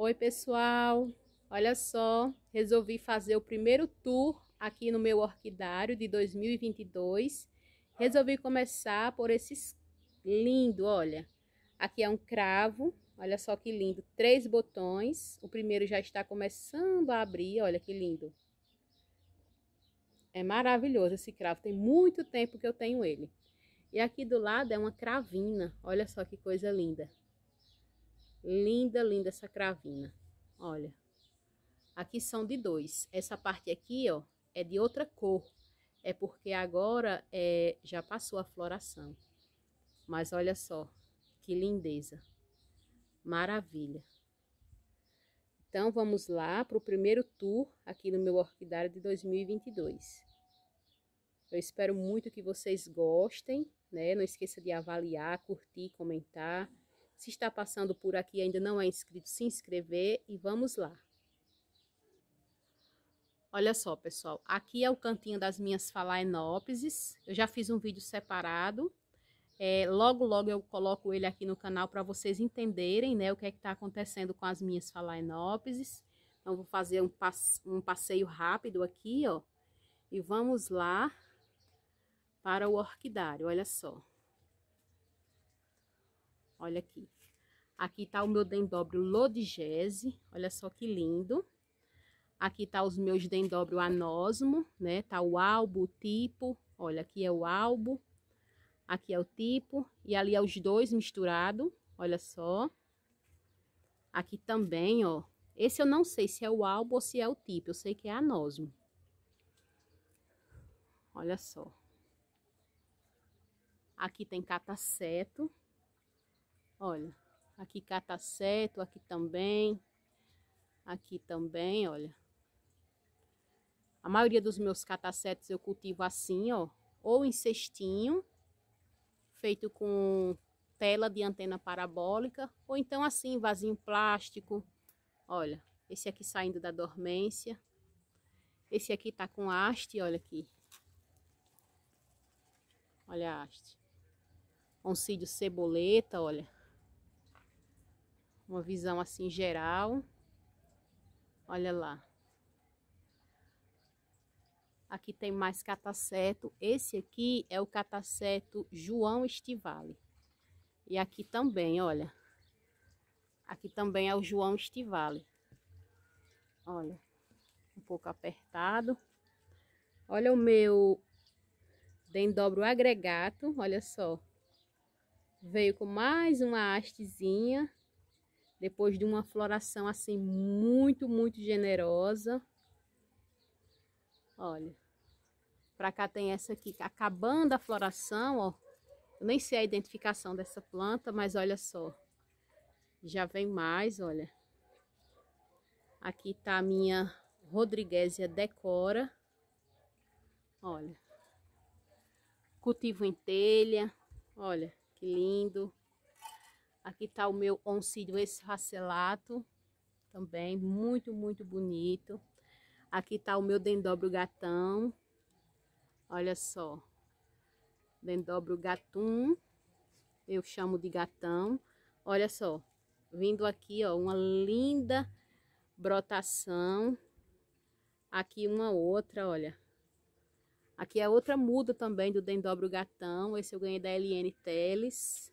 Oi, pessoal! Olha só, resolvi fazer o primeiro tour aqui no meu orquidário de 2022. Resolvi começar por esses lindo, olha. Aqui é um cravo, olha só que lindo, três botões. O primeiro já está começando a abrir, olha que lindo. É maravilhoso esse cravo, tem muito tempo que eu tenho ele. E aqui do lado é uma cravina, olha só que coisa linda. Linda, linda essa cravina. Olha. Aqui são de dois. Essa parte aqui, ó, é de outra cor. É porque agora é, já passou a floração. Mas olha só, que lindeza. Maravilha. Então, vamos lá para o primeiro tour aqui no meu orquidário de 2022. Eu espero muito que vocês gostem, né? Não esqueça de avaliar, curtir, comentar. Se está passando por aqui e ainda não é inscrito, se inscrever e vamos lá. Olha só, pessoal, aqui é o cantinho das minhas falaenópises. Eu já fiz um vídeo separado. É, logo, logo eu coloco ele aqui no canal para vocês entenderem, né, o que é que está acontecendo com as minhas falaenópises. Então, vou fazer um, passe um passeio rápido aqui, ó. E vamos lá para o orquidário, olha só. Olha aqui. Aqui tá o meu dendóbrio lodigese, olha só que lindo. Aqui tá os meus dendóbrio anósmo, né? Tá o albo, o tipo, olha, aqui é o albo, aqui é o tipo, e ali é os dois misturado, olha só. Aqui também, ó, esse eu não sei se é o albo ou se é o tipo, eu sei que é anósmo. Olha só. Aqui tem cataceto, Olha, aqui cataceto, tá aqui também. Aqui também, olha. A maioria dos meus catacetos tá eu cultivo assim, ó. Ou em cestinho, feito com tela de antena parabólica. Ou então assim, vasinho plástico. Olha, esse aqui saindo da dormência. Esse aqui tá com haste, olha aqui. Olha a haste. Oncídio ceboleta, olha. Uma visão assim geral. Olha lá. Aqui tem mais cataceto. Esse aqui é o cataceto João Estivale. E aqui também, olha. Aqui também é o João Estivale. Olha. Um pouco apertado. Olha o meu dendobro agregato, olha só. Veio com mais uma hastezinha. Depois de uma floração assim muito, muito generosa. Olha. Pra cá tem essa aqui acabando a floração, ó. Eu nem sei a identificação dessa planta, mas olha só. Já vem mais, olha. Aqui tá a minha Rodriguesia decora. Olha. Cultivo em telha. Olha, que lindo. Aqui está o meu oncídio esfacelato, também muito, muito bonito. Aqui está o meu dendobro gatão, olha só. Dendobro gatum, eu chamo de gatão. Olha só, vindo aqui, ó, uma linda brotação. Aqui uma outra, olha. Aqui é outra muda também do dendobro gatão, esse eu ganhei da LN Teles.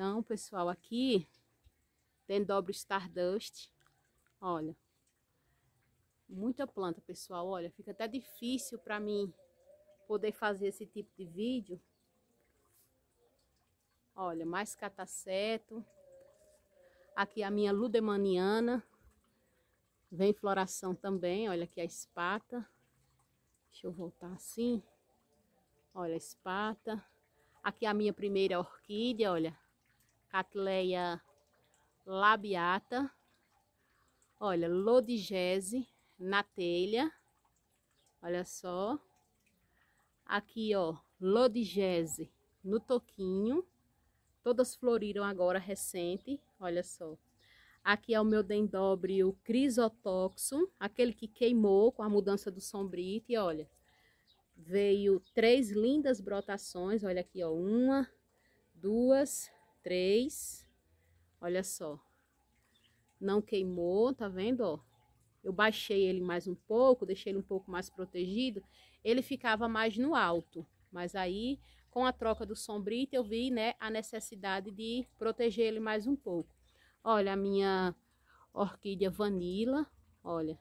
Então, pessoal, aqui tem dobro Stardust. Olha, muita planta, pessoal. Olha, fica até difícil para mim poder fazer esse tipo de vídeo. Olha, mais cataceto. Aqui a minha ludemaniana. Vem floração também. Olha aqui a espata. Deixa eu voltar assim. Olha a espata. Aqui a minha primeira orquídea, olha. Catleia labiata. Olha, lodigese na telha. Olha só. Aqui, ó, lodigese no toquinho. Todas floriram agora recente, olha só. Aqui é o meu o crisotoxo, aquele que queimou com a mudança do sombrite, olha. Veio três lindas brotações, olha aqui, ó, uma, duas, três. Olha só. Não queimou, tá vendo, ó? Eu baixei ele mais um pouco, deixei ele um pouco mais protegido. Ele ficava mais no alto, mas aí com a troca do sombrito eu vi, né, a necessidade de proteger ele mais um pouco. Olha a minha orquídea vanila, olha.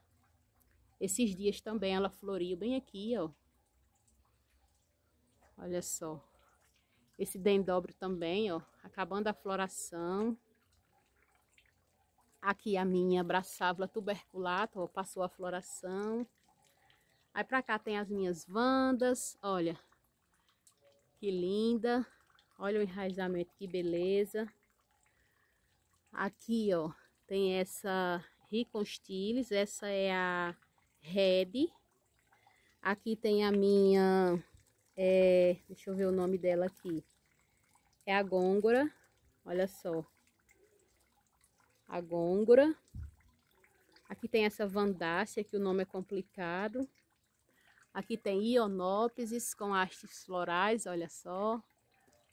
Esses dias também ela floriu bem aqui, ó. Olha só. Esse dendróbio também, ó, acabando a floração. Aqui a minha braçávola tuberculata, ó, passou a floração. Aí pra cá tem as minhas vandas, olha. Que linda. Olha o enraizamento, que beleza. Aqui, ó, tem essa Riconstilis, essa é a Red. Aqui tem a minha é, deixa eu ver o nome dela aqui. É a gôngora, olha só. A gôngora. Aqui tem essa vandácia, que o nome é complicado. Aqui tem ionópises com hastes florais, olha só.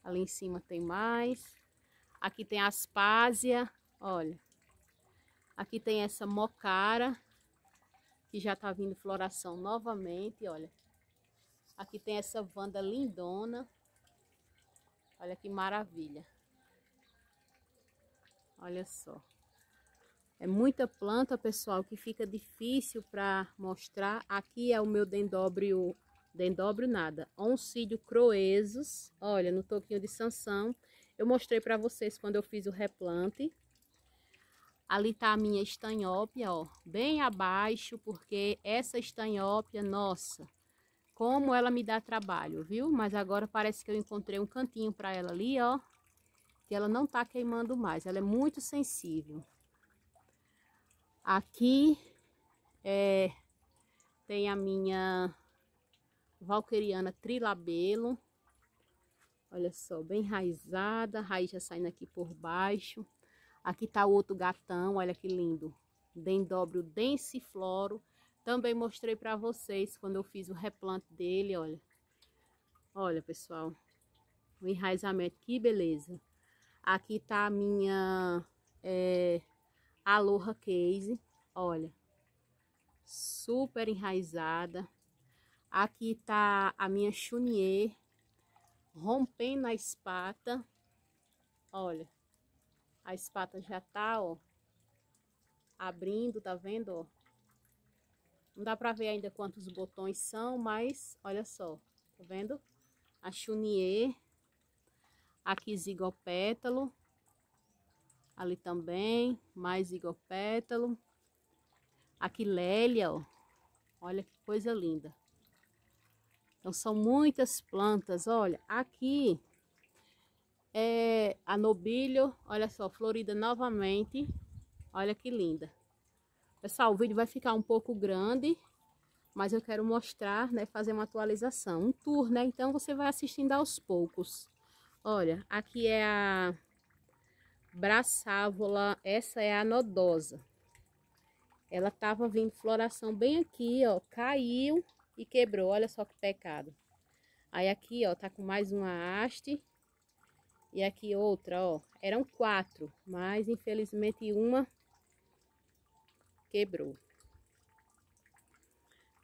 Ali em cima tem mais. Aqui tem aspásia, olha. Aqui tem essa mocara, que já tá vindo floração novamente, olha. Aqui tem essa vanda lindona. Olha que maravilha. Olha só. É muita planta, pessoal, que fica difícil para mostrar. Aqui é o meu dendóbrio, dendóbrio nada, oncídio croesus. Olha, no toquinho de sanção. Eu mostrei para vocês quando eu fiz o replante. Ali tá a minha estanhópia, ó, bem abaixo, porque essa estanhópia, nossa, como ela me dá trabalho, viu? Mas agora parece que eu encontrei um cantinho para ela ali, ó. Que ela não tá queimando mais. Ela é muito sensível. Aqui é, tem a minha valqueriana trilabelo. Olha só, bem raizada, raiz já saindo aqui por baixo. Aqui tá o outro gatão, olha que lindo. Dendóbrio densifloro. Também mostrei para vocês quando eu fiz o replante dele, olha. Olha, pessoal, o enraizamento, que beleza. Aqui tá a minha é, Aloha Case, olha. Super enraizada. Aqui tá a minha Chunier, rompendo a espata. Olha, a espata já tá, ó, abrindo, tá vendo, ó? Não dá pra ver ainda quantos botões são, mas olha só, tá vendo? A chunier, aqui zigopétalo, ali também, mais zigopétalo, aqui lélia, ó. Olha que coisa linda. Então são muitas plantas, olha, aqui é a nobilho, olha só, florida novamente. Olha que linda. Pessoal, o vídeo vai ficar um pouco grande, mas eu quero mostrar, né, fazer uma atualização, um tour, né? Então você vai assistindo aos poucos. Olha, aqui é a braçávola, essa é a nodosa. Ela tava vindo floração bem aqui, ó, caiu e quebrou, olha só que pecado. Aí aqui, ó, tá com mais uma haste. E aqui outra, ó, eram quatro, mas infelizmente uma quebrou.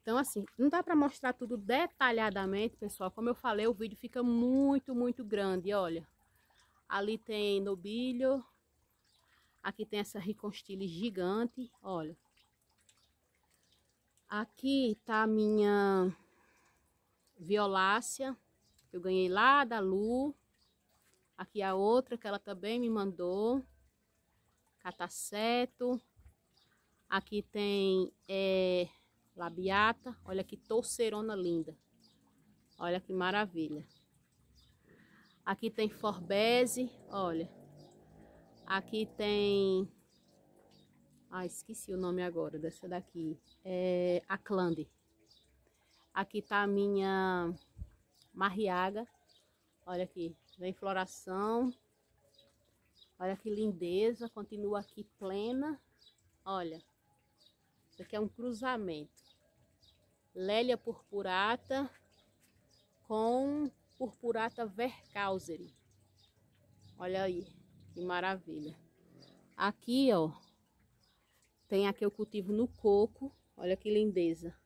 Então, assim, não dá para mostrar tudo detalhadamente, pessoal. Como eu falei, o vídeo fica muito, muito grande, olha. Ali tem nobilho. Aqui tem essa riconstile gigante, olha. Aqui tá a minha violácea, que eu ganhei lá da Lu. Aqui a outra que ela também me mandou. Cataceto. Aqui tem é, labiata. Olha que torcerona linda. Olha que maravilha. Aqui tem forbese. Olha. Aqui tem... Ah, esqueci o nome agora dessa daqui. É a Clande. Aqui tá a minha marriaga. Olha aqui, vem floração. Olha que lindeza, continua aqui plena. Olha, isso aqui é um cruzamento. Lélia purpurata com purpurata vercauseri. Olha aí, que maravilha. Aqui, ó, tem aqui o cultivo no coco. Olha que lindeza.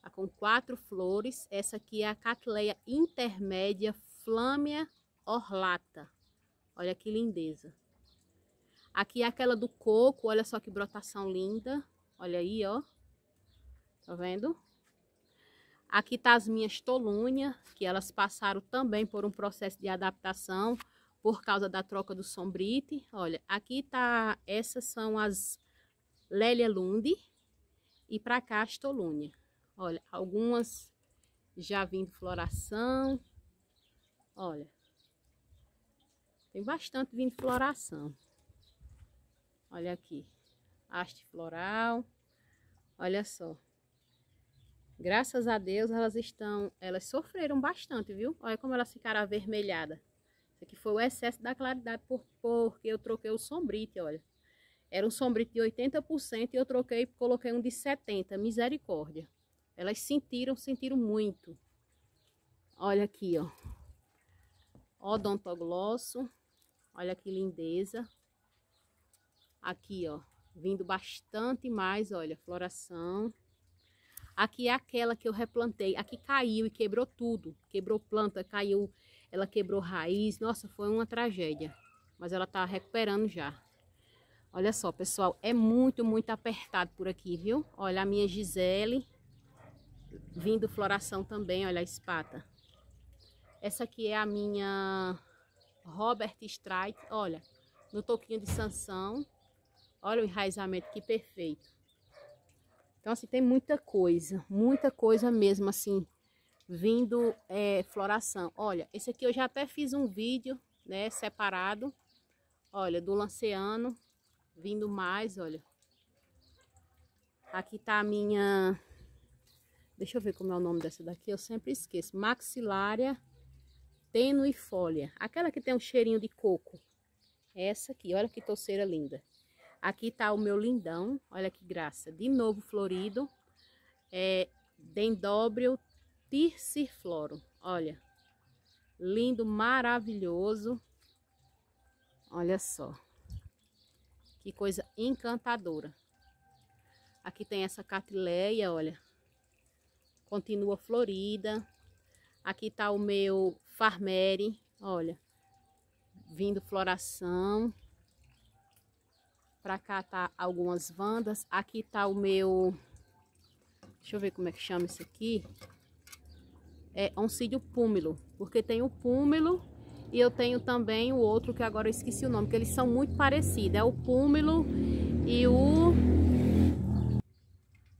Tá com quatro flores. Essa aqui é a Catleia intermédia Flâmia orlata. Olha que lindeza. Aqui é aquela do coco, olha só que brotação linda. Olha aí, ó. Tá vendo? Aqui tá as minhas tolúnia, que elas passaram também por um processo de adaptação por causa da troca do sombrite. Olha, aqui tá, essas são as Lélia Lundi. e para cá as tolúnia. Olha, algumas já vindo floração. Olha, tem bastante vindo floração. Olha aqui haste floral. Olha só. Graças a Deus elas estão, elas sofreram bastante, viu? Olha como elas ficaram avermelhadas. Isso aqui foi o excesso da claridade, por, porque eu troquei o sombrite, olha. Era um sombrite de 80% e eu troquei, coloquei um de 70%, misericórdia. Elas sentiram, sentiram muito. Olha aqui, ó. Odontoglosso. Olha que lindeza. Aqui, ó vindo bastante mais, olha, floração. Aqui é aquela que eu replantei, aqui caiu e quebrou tudo, quebrou planta, caiu, ela quebrou raiz, nossa, foi uma tragédia, mas ela tá recuperando já. Olha só, pessoal, é muito, muito apertado por aqui, viu? Olha a minha Gisele, vindo floração também, olha a espata. Essa aqui é a minha Robert Strike, olha, no toquinho de sanção Olha o enraizamento que perfeito. Então, assim, tem muita coisa, muita coisa mesmo, assim, vindo é, floração. Olha, esse aqui eu já até fiz um vídeo, né, separado. Olha, do lanceano, vindo mais, olha. Aqui tá a minha... Deixa eu ver como é o nome dessa daqui, eu sempre esqueço. Maxilária folha. Aquela que tem um cheirinho de coco. Essa aqui, olha que torceira linda. Aqui tá o meu lindão, olha que graça. De novo florido. É Dendobrio tircifloro, olha. Lindo, maravilhoso. Olha só. Que coisa encantadora. Aqui tem essa catileia, olha. Continua florida. Aqui tá o meu farmere, olha. Vindo floração. Pra cá tá algumas vandas. Aqui tá o meu... Deixa eu ver como é que chama isso aqui. É oncídio púmilo. Porque tem o púmilo e eu tenho também o outro que agora eu esqueci o nome. Porque eles são muito parecidos. É o púmilo e o...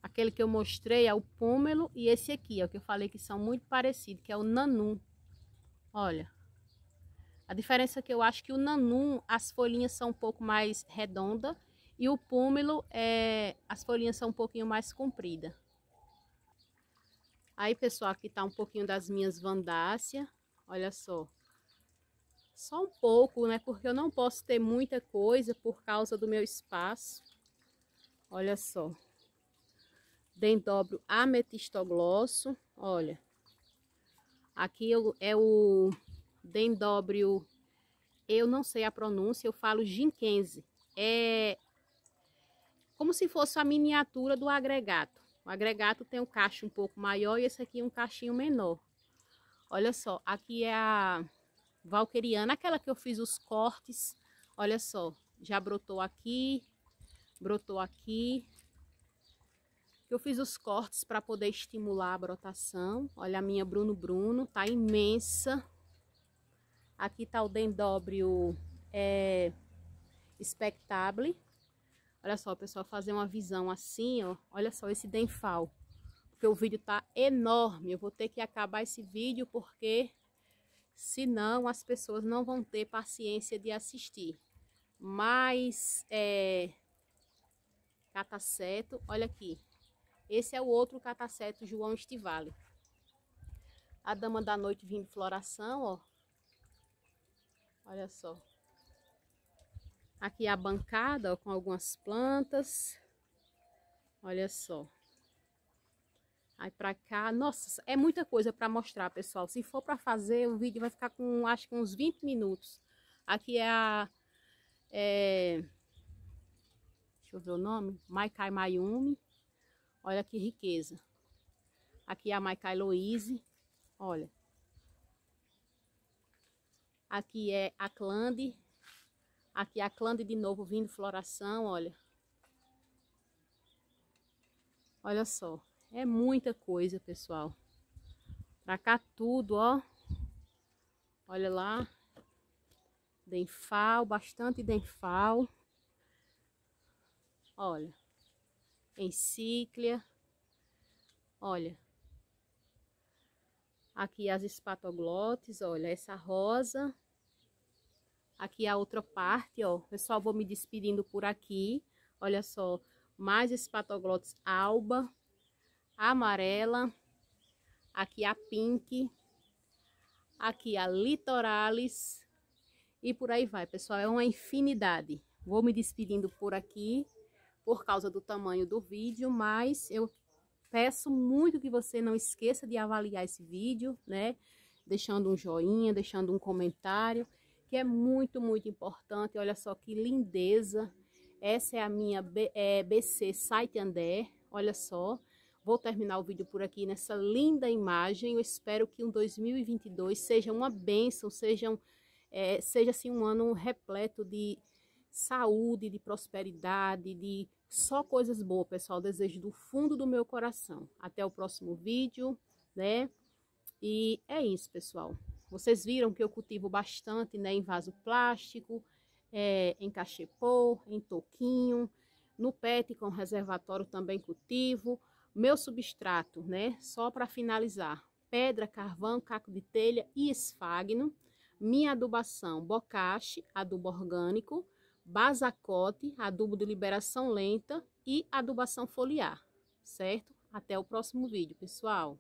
Aquele que eu mostrei é o púmelo e esse aqui. É o que eu falei que são muito parecidos. Que é o nanum. Olha. A diferença é que eu acho que o nanum, as folhinhas são um pouco mais redonda e o púmelo, é, as folhinhas são um pouquinho mais compridas. Aí, pessoal, aqui tá um pouquinho das minhas vandácia. Olha só. Só um pouco, né? Porque eu não posso ter muita coisa por causa do meu espaço. Olha só. Dendobro ametistoglosso. Olha. Aqui é o dendóbrio, eu não sei a pronúncia, eu falo ginkense. É como se fosse a miniatura do agregado. O agregado tem um cacho um pouco maior e esse aqui é um cachinho menor. Olha só, aqui é a valqueriana, aquela que eu fiz os cortes. Olha só, já brotou aqui, brotou aqui. Eu fiz os cortes para poder estimular a brotação. Olha a minha Bruno Bruno, tá imensa. Aqui tá o dendóbrio é, espectable. Olha só, pessoal, fazer uma visão assim, ó. Olha só esse denfal. Porque o vídeo tá enorme. Eu vou ter que acabar esse vídeo porque senão as pessoas não vão ter paciência de assistir. Mas é cataceto, olha aqui. Esse é o outro cataceto João Estivale. A dama da noite vindo floração, ó. Olha só. Aqui a bancada ó, com algumas plantas. Olha só. Aí pra cá, nossa, é muita coisa para mostrar, pessoal. Se for para fazer, o vídeo vai ficar com, acho que uns 20 minutos. Aqui é a... É... Deixa eu ver o nome. Maikai Mayumi. Olha que riqueza. Aqui é a Maikai Louise. Olha. Aqui é a clande. Aqui é a clande de novo vindo floração, olha. Olha só, é muita coisa, pessoal. Pra cá tudo, ó. Olha lá. Denfal, bastante denfal. Olha. Encíclia. Olha. Aqui as espatoglotes, olha, essa rosa. Aqui a outra parte, ó. Pessoal, vou me despedindo por aqui. Olha só, mais espatoglotes alba, amarela. Aqui a pink. Aqui a litoralis. E por aí vai, pessoal. É uma infinidade. Vou me despedindo por aqui por causa do tamanho do vídeo, mas eu peço muito que você não esqueça de avaliar esse vídeo, né? Deixando um joinha, deixando um comentário, que é muito, muito importante. Olha só que lindeza. Essa é a minha B, é, BC Site Andé, olha só. Vou terminar o vídeo por aqui nessa linda imagem. Eu espero que um 2022 seja uma bênção, seja, um, é, seja assim, um ano repleto de saúde, de prosperidade, de só coisas boas, pessoal. Desejo do fundo do meu coração. Até o próximo vídeo, né? E é isso, pessoal. Vocês viram que eu cultivo bastante, né? Em vaso plástico, é, em cachepô, em toquinho. No PET, com reservatório, também cultivo. Meu substrato, né? Só para finalizar. Pedra, carvão, caco de telha e esfagno. Minha adubação, bocache, adubo orgânico basacote, adubo de liberação lenta e adubação foliar, certo? Até o próximo vídeo, pessoal!